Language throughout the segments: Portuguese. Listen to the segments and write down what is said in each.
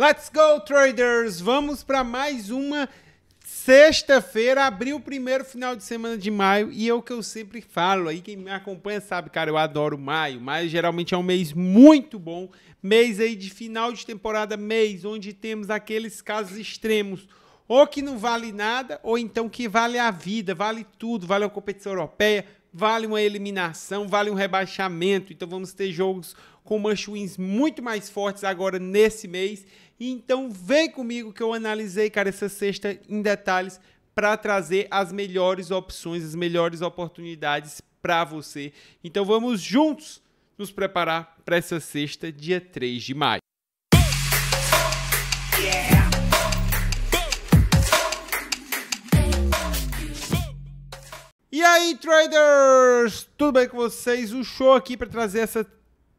Let's go, traders! Vamos para mais uma sexta-feira, abriu o primeiro final de semana de maio e é o que eu sempre falo aí, quem me acompanha sabe, cara, eu adoro maio. Maio geralmente é um mês muito bom, mês aí de final de temporada, mês onde temos aqueles casos extremos, ou que não vale nada, ou então que vale a vida, vale tudo, vale a competição europeia, vale uma eliminação, vale um rebaixamento. Então vamos ter jogos com manchuins muito mais fortes agora nesse mês então vem comigo que eu analisei, cara, essa sexta em detalhes para trazer as melhores opções, as melhores oportunidades para você. Então vamos juntos nos preparar para essa sexta, dia 3 de maio. E aí, traders? Tudo bem com vocês? O show aqui para trazer essa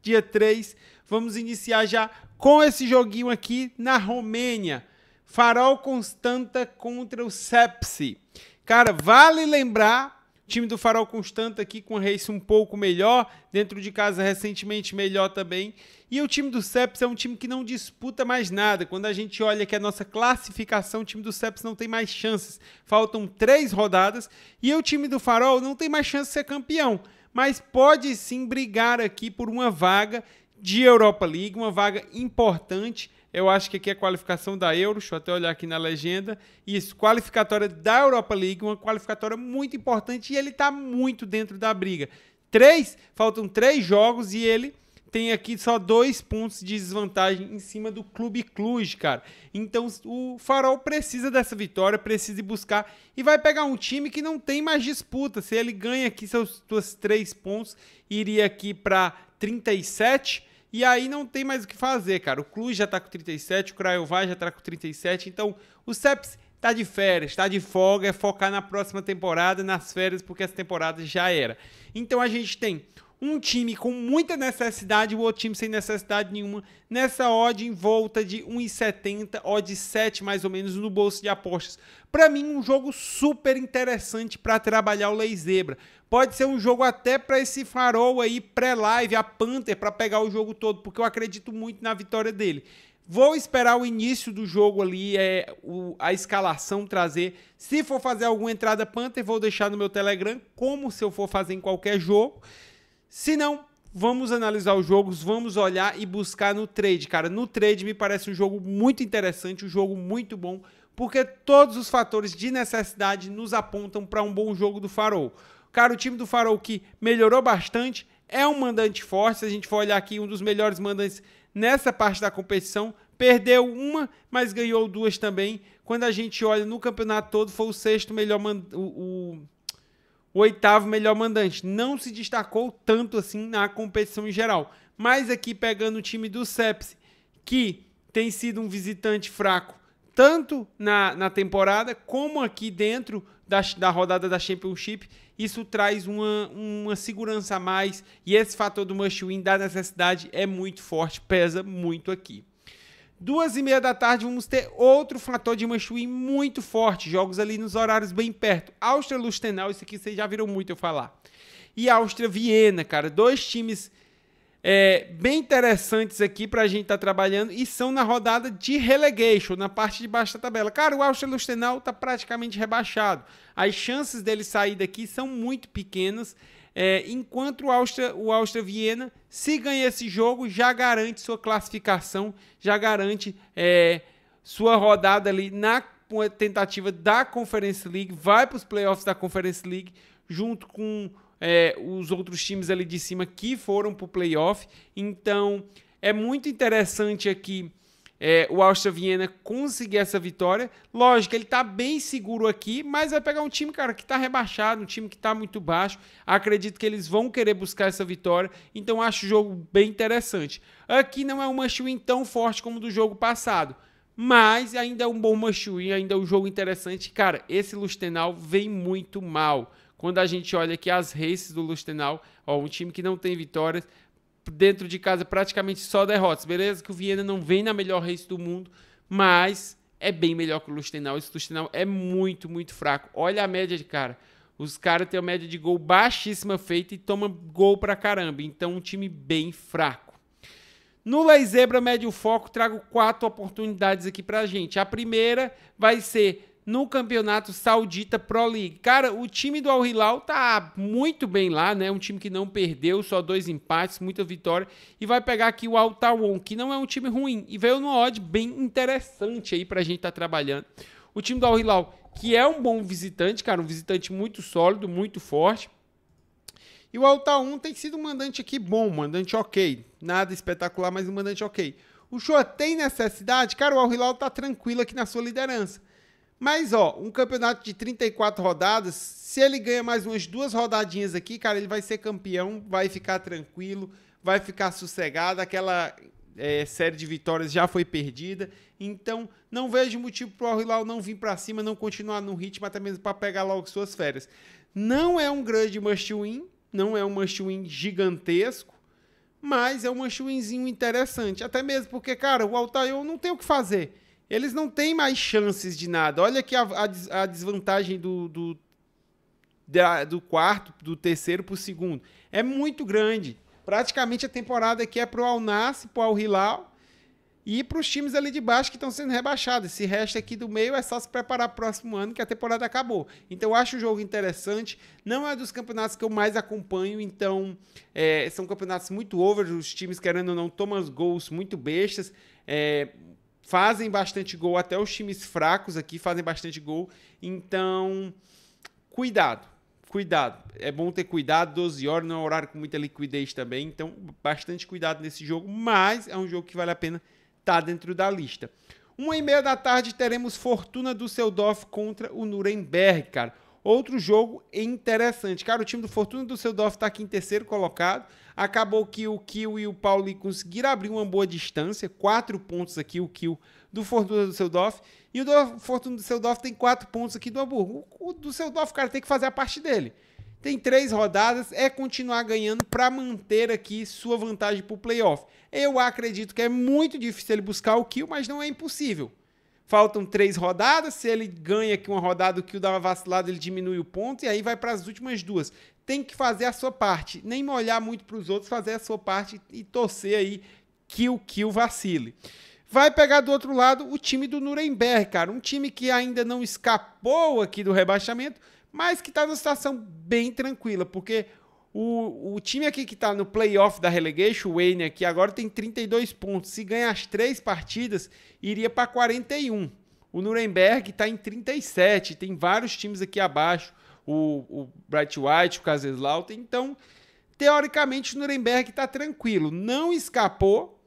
dia 3 Vamos iniciar já com esse joguinho aqui na Romênia. Farol Constanta contra o Sepsi. Cara, vale lembrar, time do Farol Constanta aqui com a race um pouco melhor, dentro de casa recentemente melhor também. E o time do Sepsi é um time que não disputa mais nada. Quando a gente olha que a nossa classificação, o time do Sepsi não tem mais chances. Faltam três rodadas e o time do Farol não tem mais chance de ser campeão mas pode sim brigar aqui por uma vaga de Europa League, uma vaga importante. Eu acho que aqui é qualificação da Euro, deixa eu até olhar aqui na legenda. Isso, qualificatória da Europa League, uma qualificatória muito importante e ele está muito dentro da briga. Três, faltam três jogos e ele tem aqui só dois pontos de desvantagem em cima do Clube Cluj, cara. Então o Farol precisa dessa vitória, precisa buscar e vai pegar um time que não tem mais disputa. Se ele ganha aqui seus, seus três pontos, iria aqui para 37 e aí não tem mais o que fazer, cara. O Cluj já tá com 37, o Craiová já tá com 37. Então, o Seps tá de férias, tá de folga, é focar na próxima temporada, nas férias, porque essa temporada já era. Então a gente tem um time com muita necessidade, o outro time sem necessidade nenhuma, nessa odd em volta de 1,70, odd 7 mais ou menos no bolso de apostas. Para mim, um jogo super interessante para trabalhar o Lei Zebra. Pode ser um jogo até para esse farol aí pré-live, a Panther, para pegar o jogo todo, porque eu acredito muito na vitória dele. Vou esperar o início do jogo ali, é, o, a escalação trazer. Se for fazer alguma entrada Panther, vou deixar no meu Telegram, como se eu for fazer em qualquer jogo. Se não, vamos analisar os jogos, vamos olhar e buscar no trade, cara. No trade me parece um jogo muito interessante, um jogo muito bom, porque todos os fatores de necessidade nos apontam para um bom jogo do Farol. Cara, o time do Farol que melhorou bastante, é um mandante forte, se a gente for olhar aqui, um dos melhores mandantes nessa parte da competição, perdeu uma, mas ganhou duas também. Quando a gente olha no campeonato todo, foi o sexto melhor o, o o oitavo melhor mandante. Não se destacou tanto assim na competição em geral. Mas aqui pegando o time do Sepsi, que tem sido um visitante fraco tanto na, na temporada como aqui dentro da, da rodada da Championship, isso traz uma, uma segurança a mais e esse fator do must win da necessidade é muito forte, pesa muito aqui. Duas e meia da tarde vamos ter outro fator de Manchuí muito forte. Jogos ali nos horários bem perto. Áustria Lustenau, isso aqui vocês já viram muito eu falar. E Áustria Viena, cara. Dois times é, bem interessantes aqui pra gente estar tá trabalhando e são na rodada de relegation, na parte de baixo da tabela. Cara, o Áustria Lustenau tá praticamente rebaixado. As chances dele sair daqui são muito pequenas. É, enquanto o Áustria, o Austria Viena, se ganhar esse jogo, já garante sua classificação, já garante é, sua rodada ali na tentativa da Conference League, vai para os playoffs da Conference League, junto com é, os outros times ali de cima que foram para o playoff. Então é muito interessante aqui é, o Austria Viena conseguir essa vitória. Lógico, ele está bem seguro aqui, mas vai pegar um time, cara, que está rebaixado, um time que está muito baixo. Acredito que eles vão querer buscar essa vitória, então acho o jogo bem interessante. Aqui não é um Manchuin tão forte como do jogo passado, mas ainda é um bom Manchuin, ainda é um jogo interessante. Cara, esse Lustenal vem muito mal. Quando a gente olha aqui as races do Lustenal, ó, um time que não tem vitórias, dentro de casa praticamente só derrotas. Beleza que o Viena não vem na melhor race do mundo, mas é bem melhor que o Lustenau. Esse Lustenau é muito, muito fraco. Olha a média de cara. Os caras têm uma média de gol baixíssima feita e tomam gol pra caramba. Então, um time bem fraco. No Lai Zebra Médio Foco, trago quatro oportunidades aqui pra gente. A primeira vai ser no Campeonato Saudita Pro League. Cara, o time do Al Hilal tá muito bem lá, né? Um time que não perdeu, só dois empates, muita vitória e vai pegar aqui o Al Tawon, que não é um time ruim e veio numa odd bem interessante aí pra gente estar tá trabalhando. O time do Al Hilal, que é um bom visitante, cara, um visitante muito sólido, muito forte. E o Alta 1 tem sido um mandante aqui bom, um mandante ok. Nada espetacular, mas um mandante ok. O Shoa tem necessidade? Cara, o Al Hilal tá tranquilo aqui na sua liderança. Mas, ó, um campeonato de 34 rodadas, se ele ganha mais umas duas rodadinhas aqui, cara, ele vai ser campeão, vai ficar tranquilo, vai ficar sossegado. Aquela é, série de vitórias já foi perdida. Então, não vejo motivo pro o hilal não vir para cima, não continuar no ritmo, até mesmo para pegar logo suas férias. Não é um grande must win, não é um must win gigantesco, mas é um must interessante. Até mesmo porque, cara, o Altair não tem o que fazer eles não têm mais chances de nada. Olha que a, a, a desvantagem do, do, da, do quarto, do terceiro para o segundo. É muito grande. Praticamente a temporada aqui é para o Alnassi, para o Al-Hilal e para os times ali de baixo que estão sendo rebaixados. Esse resto aqui do meio é só se preparar para o próximo ano que a temporada acabou. Então eu acho o jogo interessante. Não é dos campeonatos que eu mais acompanho, então é, são campeonatos muito over. Os times, querendo ou não, tomam gols muito bestas. É, fazem bastante gol, até os times fracos aqui fazem bastante gol. Então, cuidado, cuidado. É bom ter cuidado, 12 horas não é um horário com muita liquidez também, então bastante cuidado nesse jogo, mas é um jogo que vale a pena estar tá dentro da lista. Uma e meia da tarde teremos Fortuna do Seudorf contra o Nuremberg, cara. Outro jogo interessante. Cara, o time do Fortuna do Seudorf está aqui em terceiro colocado. Acabou que o Kiel e o Pauli conseguiram abrir uma boa distância. Quatro pontos aqui, o Kiel do Fortuna do Seudorf. E o do Fortuna do Seudorf tem quatro pontos aqui do Hamburgo. O do Seudorf, cara, tem que fazer a parte dele. Tem três rodadas, é continuar ganhando para manter aqui sua vantagem para o playoff. Eu acredito que é muito difícil ele buscar o Kill, mas não é impossível faltam três rodadas. Se ele ganha aqui uma rodada, o que o dava vacilado, ele diminui o ponto e aí vai para as últimas duas. Tem que fazer a sua parte, nem olhar muito para os outros, fazer a sua parte e torcer aí que o que o vacile. Vai pegar do outro lado o time do Nuremberg, cara, um time que ainda não escapou aqui do rebaixamento, mas que está numa situação bem tranquila, porque o, o time aqui que está no playoff da relegation, o Wayne aqui, agora tem 32 pontos. Se ganhar as três partidas, iria para 41. O Nuremberg está em 37. Tem vários times aqui abaixo. O, o Bright White, o Kaiserslautern. Então, teoricamente, o Nuremberg está tranquilo. Não escapou,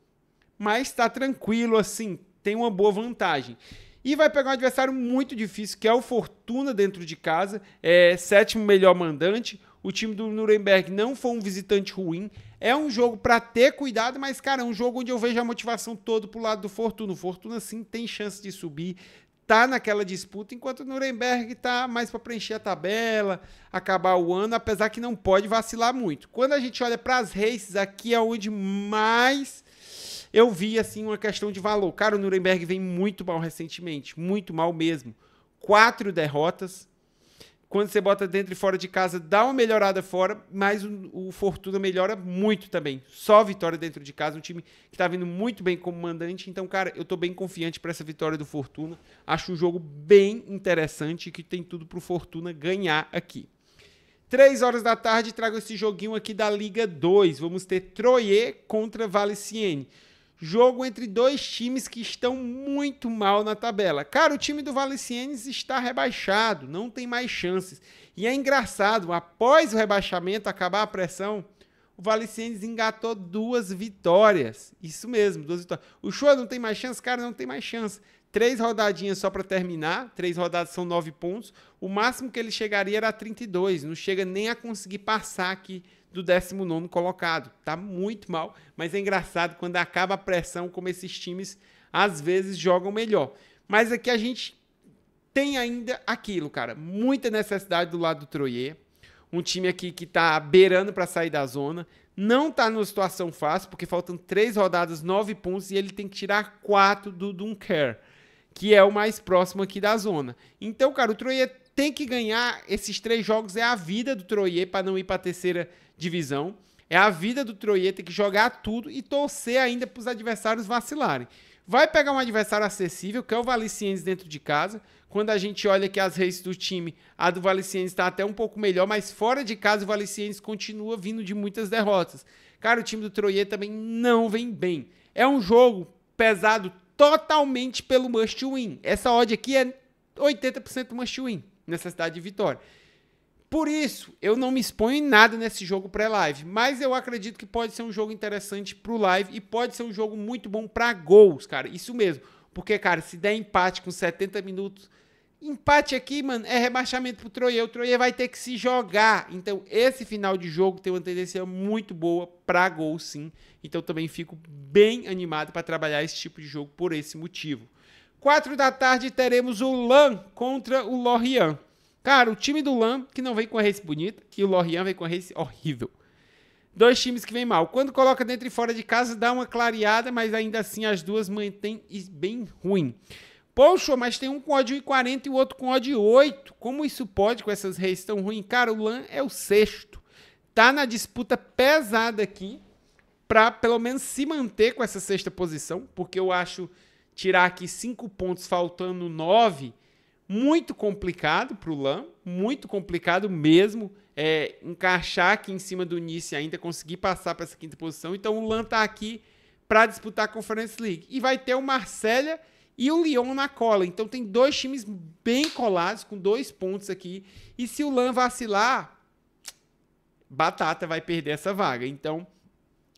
mas está tranquilo, assim. Tem uma boa vantagem. E vai pegar um adversário muito difícil, que é o Fortuna dentro de casa. É sétimo melhor mandante. O time do Nuremberg não foi um visitante ruim. É um jogo para ter cuidado, mas, cara, é um jogo onde eu vejo a motivação todo pro lado do Fortuna. O Fortuna, sim, tem chance de subir, tá naquela disputa, enquanto o Nuremberg tá mais para preencher a tabela, acabar o ano, apesar que não pode vacilar muito. Quando a gente olha para as races, aqui é onde mais eu vi, assim, uma questão de valor. Cara, o Nuremberg vem muito mal recentemente, muito mal mesmo. Quatro derrotas, quando você bota dentro e fora de casa, dá uma melhorada fora, mas o, o Fortuna melhora muito também. Só vitória dentro de casa, um time que tá vindo muito bem como mandante. Então, cara, eu tô bem confiante para essa vitória do Fortuna. Acho um jogo bem interessante que tem tudo pro Fortuna ganhar aqui. Três horas da tarde, trago esse joguinho aqui da Liga 2. Vamos ter Troyer contra Valenciennes. Jogo entre dois times que estão muito mal na tabela. Cara, o time do Valenciennes está rebaixado, não tem mais chances. E é engraçado, após o rebaixamento acabar a pressão, o Valenciennes engatou duas vitórias. Isso mesmo, duas vitórias. O Chua não tem mais chance, cara, não tem mais chance. Três rodadinhas só para terminar, três rodadas são nove pontos. O máximo que ele chegaria era a 32, não chega nem a conseguir passar aqui do 19 colocado. Tá muito mal, mas é engraçado quando acaba a pressão, como esses times às vezes jogam melhor. Mas aqui é a gente tem ainda aquilo, cara, muita necessidade do lado do Troyer um time aqui que está beirando para sair da zona, não está numa situação fácil, porque faltam três rodadas, nove pontos, e ele tem que tirar quatro do Dunker, que é o mais próximo aqui da zona. Então, cara, o Troyer tem que ganhar esses três jogos, é a vida do Troyer para não ir para a terceira divisão. É a vida do Troyer ter que jogar tudo e torcer ainda para os adversários vacilarem. Vai pegar um adversário acessível, que é o Valenciennes dentro de casa. Quando a gente olha que as redes do time, a do Valenciennes está até um pouco melhor, mas fora de casa o Valenciennes continua vindo de muitas derrotas. Cara, o time do Troyer também não vem bem. É um jogo pesado totalmente pelo must win. Essa odd aqui é 80% must win, necessidade de vitória. Por isso, eu não me exponho em nada nesse jogo pré-live, mas eu acredito que pode ser um jogo interessante pro live e pode ser um jogo muito bom para gols, cara. Isso mesmo. Porque, cara, se der empate com 70 minutos, empate aqui, mano, é rebaixamento pro Troia. O Troia vai ter que se jogar. Então, esse final de jogo tem uma tendência muito boa para gol, sim. Então, também fico bem animado para trabalhar esse tipo de jogo por esse motivo. Quatro da tarde teremos o LAN contra o Lorient. Cara, o time do Lan, que não vem com a race bonita, e o Lorian vem com a race horrível. Dois times que vêm mal. Quando coloca dentro e fora de casa, dá uma clareada, mas ainda assim as duas mantêm bem ruim. Poxa, mas tem um com ódio 40 e o outro com ódio 8. Como isso pode com essas reis tão ruins? Cara, o Lan é o sexto. Tá na disputa pesada aqui para pelo menos se manter com essa sexta posição, porque eu acho tirar aqui cinco pontos faltando nove muito complicado para o Lan, muito complicado mesmo é, encaixar aqui em cima do Nice ainda conseguir passar para essa quinta posição. Então o Lan está aqui para disputar a Conference League e vai ter o Marselha e o Lyon na cola. Então tem dois times bem colados com dois pontos aqui e se o Lan vacilar, batata vai perder essa vaga. Então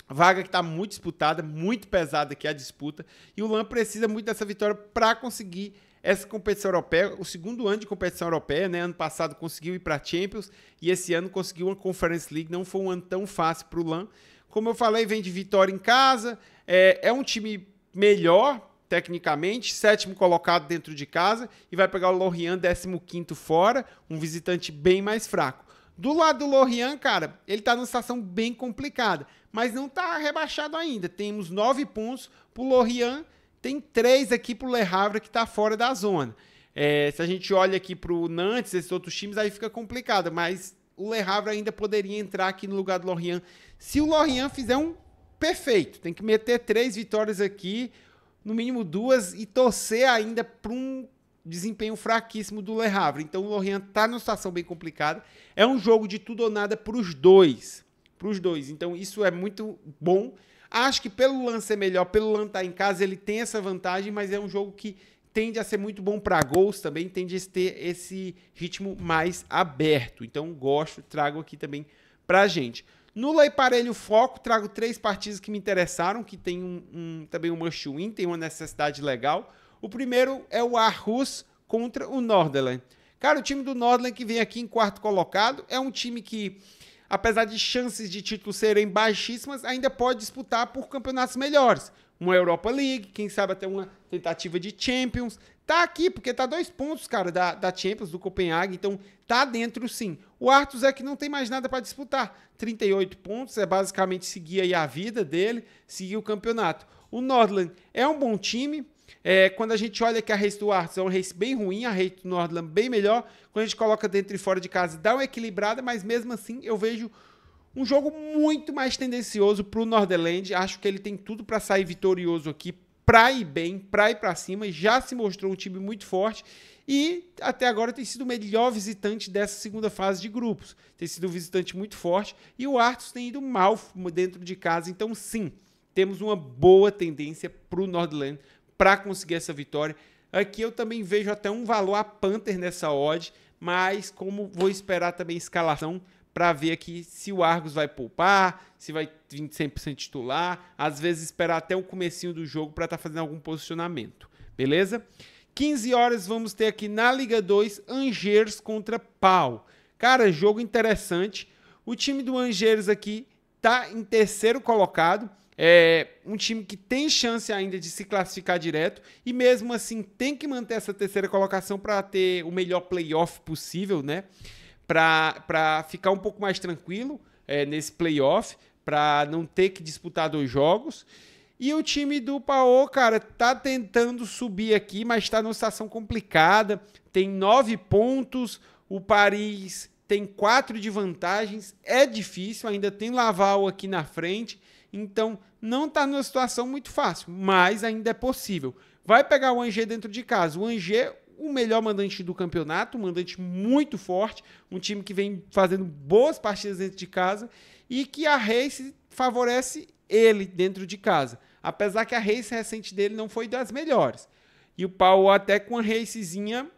Vaga que está muito disputada, muito pesada aqui a disputa. E o Lan precisa muito dessa vitória para conseguir essa competição europeia, o segundo ano de competição europeia, né? Ano passado conseguiu ir para a Champions e esse ano conseguiu uma Conference League. Não foi um ano tão fácil para o LAN. Como eu falei, vem de vitória em casa. É, é um time melhor, tecnicamente, sétimo colocado dentro de casa e vai pegar o Lorient, décimo quinto fora, um visitante bem mais fraco. Do lado do Lorient, cara, ele tá numa situação bem complicada, mas não tá rebaixado ainda. Temos nove pontos pro Lorient tem três aqui para o Le Havre que está fora da zona. É, se a gente olha aqui para o Nantes, esses outros times, aí fica complicado. Mas o Le Havre ainda poderia entrar aqui no lugar do Lorient. Se o Lorient fizer um perfeito, tem que meter três vitórias aqui, no mínimo duas, e torcer ainda para um desempenho fraquíssimo do Le Havre. Então o Lorient está numa situação bem complicada. É um jogo de tudo ou nada para os dois. Para os dois. Então isso é muito bom. Acho que pelo lance é melhor, pelo lance estar tá em casa, ele tem essa vantagem, mas é um jogo que tende a ser muito bom para gols também, tende a ter esse ritmo mais aberto. Então gosto, trago aqui também a gente. Nula e parelho foco, trago três partidas que me interessaram, que tem um, um também um must win, tem uma necessidade legal. O primeiro é o Arrus contra o Nordland. Cara, o time do Nordland que vem aqui em quarto colocado é um time que apesar de chances de título serem baixíssimas, ainda pode disputar por campeonatos melhores. Uma Europa League, quem sabe até uma tentativa de Champions. Tá aqui, porque tá dois pontos, cara, da, da Champions, do Copenhague, então tá dentro sim. O Arthur é que não tem mais nada para disputar. 38 pontos, é basicamente seguir aí a vida dele, seguir o campeonato. O Nordland é um bom time, é, quando a gente olha que a race do Arthur é uma race bem ruim, a race do Nordland bem melhor, quando a gente coloca dentro e fora de casa, dá uma equilibrada, mas mesmo assim eu vejo um jogo muito mais tendencioso para o Nordland. Acho que ele tem tudo para sair vitorioso aqui, para ir bem, para ir para cima. Já se mostrou um time muito forte e até agora tem sido o melhor visitante dessa segunda fase de grupos. Tem sido um visitante muito forte e o Arthur tem ido mal dentro de casa. Então, sim, temos uma boa tendência para o Nordland para conseguir essa vitória. Aqui eu também vejo até um valor a Panther nessa odd, mas como vou esperar também escalação para ver aqui se o Argos vai poupar, se vai vir 100% titular, às vezes esperar até o comecinho do jogo para estar tá fazendo algum posicionamento, beleza? 15 horas vamos ter aqui na Liga 2 Angers contra Pau. Cara, jogo interessante. O time do Angers aqui tá em terceiro colocado, é um time que tem chance ainda de se classificar direto e mesmo assim tem que manter essa terceira colocação para ter o melhor playoff possível, né? Para ficar um pouco mais tranquilo é, nesse playoff, para não ter que disputar dois jogos. E o time do Paô, cara, tá tentando subir aqui, mas está numa situação complicada. Tem nove pontos, o Paris tem quatro de vantagens, é difícil, ainda tem Laval aqui na frente. Então, não está numa situação muito fácil, mas ainda é possível. Vai pegar o Angers dentro de casa. O Angers, o melhor mandante do campeonato, um mandante muito forte, um time que vem fazendo boas partidas dentro de casa e que a Race favorece ele dentro de casa. Apesar que a race recente dele não foi das melhores. E o Paulo até com uma racezinha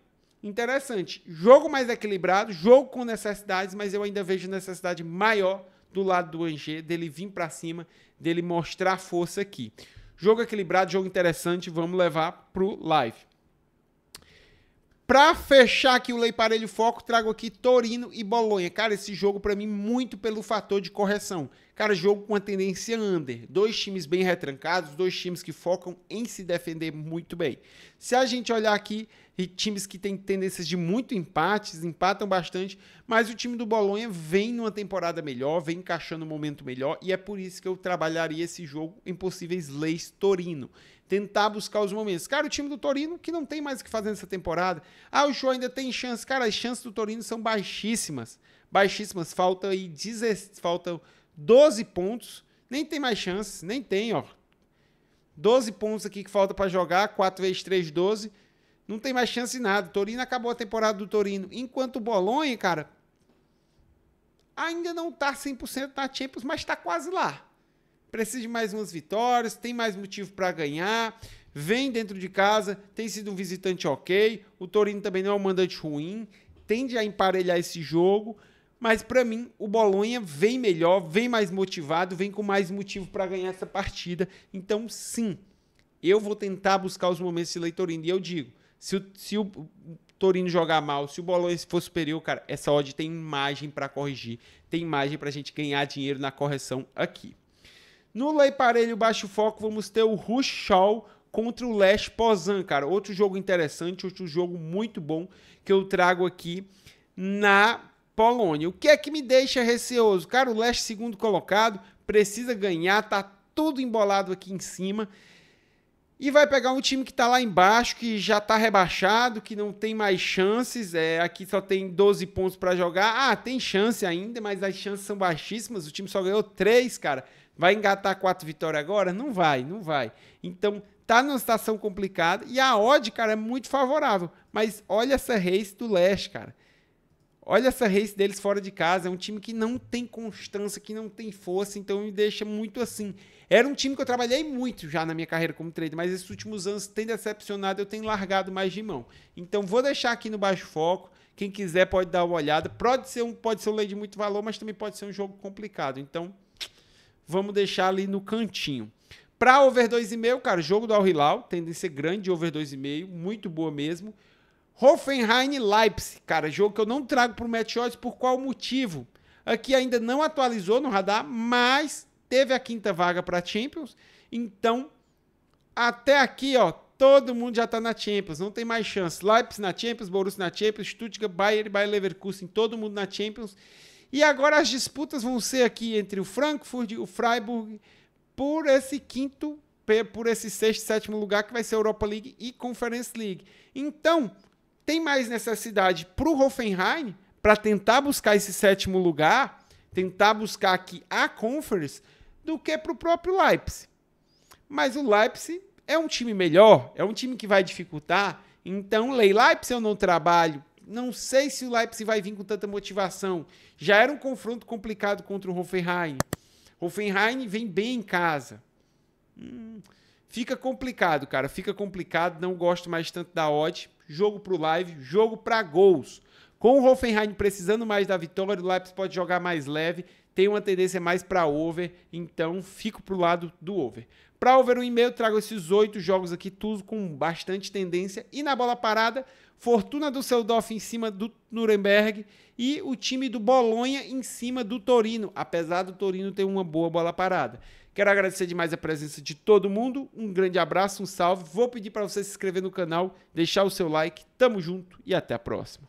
interessante. Jogo mais equilibrado, jogo com necessidades, mas eu ainda vejo necessidade maior do lado do Angê, dele vir para cima, dele mostrar força aqui. Jogo equilibrado, jogo interessante, vamos levar pro live. Para fechar aqui o Lei Parelho Foco, trago aqui Torino e Bolonha. Cara, esse jogo para mim muito pelo fator de correção. Cara, jogo com a tendência under. Dois times bem retrancados, dois times que focam em se defender muito bem. Se a gente olhar aqui, times que têm tendências de muito empates, empatam bastante, mas o time do Bolonha vem numa temporada melhor, vem encaixando um momento melhor, e é por isso que eu trabalharia esse jogo em possíveis leis Torino. Tentar buscar os momentos. Cara, o time do Torino que não tem mais o que fazer nessa temporada. Ah, o show ainda tem chance. Cara, as chances do Torino são baixíssimas. Baixíssimas. Falta e 16. Faltam 12 pontos. Nem tem mais chances, nem tem, ó. 12 pontos aqui que falta para jogar, 4 vezes 3, 12. Não tem mais chance de nada. Torino acabou a temporada do Torino. Enquanto o Bolonha, cara, ainda não tá 100% na Champions, mas tá quase lá. Precisa de mais umas vitórias, tem mais motivo para ganhar. Vem dentro de casa, tem sido um visitante ok. O Torino também não é um mandante ruim. Tende a emparelhar esse jogo mas para mim, o Bolonha vem melhor, vem mais motivado, vem com mais motivo para ganhar essa partida. Então, sim, eu vou tentar buscar os momentos de Leitorino. E eu digo, se o, se o Torino jogar mal, se o Bolonha for superior, cara, essa odd tem imagem para corrigir, tem imagem para a gente ganhar dinheiro na correção aqui. No Lei Parelho Baixo Foco, vamos ter o Ruchal contra o Leste Pozan, cara. Outro jogo interessante, outro jogo muito bom que eu trago aqui na Polônia. O que é que me deixa receoso? Cara, o Leste segundo colocado precisa ganhar, tá tudo embolado aqui em cima. E vai pegar um time que tá lá embaixo, que já tá rebaixado, que não tem mais chances. É, aqui só tem 12 pontos para jogar. Ah, tem chance ainda, mas as chances são baixíssimas. O time só ganhou 3, cara. Vai engatar quatro vitórias agora? Não vai, não vai. Então, tá numa situação complicada e a odd, cara, é muito favorável. Mas olha essa race do Leste, cara. Olha essa race deles fora de casa. É um time que não tem constância, que não tem força, então me deixa muito assim. Era um time que eu trabalhei muito já na minha carreira como trader, mas esses últimos anos tem decepcionado, eu tenho largado mais de mão. Então vou deixar aqui no baixo foco. Quem quiser pode dar uma olhada. Pode ser um, pode ser um lei de muito valor, mas também pode ser um jogo complicado. Então vamos deixar ali no cantinho. Para over 2,5, cara, jogo do Al Hilal, tendência grande, over 2,5, muito boa mesmo. Hoffenheim Leipzig, cara, jogo que eu não trago para o Match Odds por qual motivo? Aqui ainda não atualizou no radar, mas teve a quinta vaga para Champions. Então, até aqui, ó, todo mundo já está na Champions, não tem mais chance. Leipzig na Champions, Borussia na Champions, Stuttgart, Bayern, Bayern Leverkusen, todo mundo na Champions. E agora as disputas vão ser aqui entre o Frankfurt e o Freiburg por esse quinto, por esse sexto, sétimo lugar que vai ser Europa League e Conference League. Então, tem mais necessidade para o Hoffenheim para tentar buscar esse sétimo lugar, tentar buscar aqui a Conference, do que para o próprio Leipzig. Mas o Leipzig é um time melhor, é um time que vai dificultar. Então, Lei Leipzig eu não trabalho. Não sei se o Leipzig vai vir com tanta motivação. Já era um confronto complicado contra o Hoffenheim. Hoffenheim vem bem em casa. Hum, Fica complicado, cara. Fica complicado. Não gosto mais tanto da odd. Jogo pro live, jogo para gols. Com o Hoffenheim precisando mais da vitória, o Leipzig pode jogar mais leve. Tem uma tendência mais para over, então fico pro lado do over. Para over 1,5, trago esses oito jogos aqui, tudo com bastante tendência. E na bola parada, Fortuna do Seudorf em cima do Nuremberg e o time do Bolonha em cima do Torino, apesar do Torino ter uma boa bola parada. Quero agradecer demais a presença de todo mundo. Um grande abraço, um salve. Vou pedir para você se inscrever no canal, deixar o seu like. Tamo junto e até a próxima.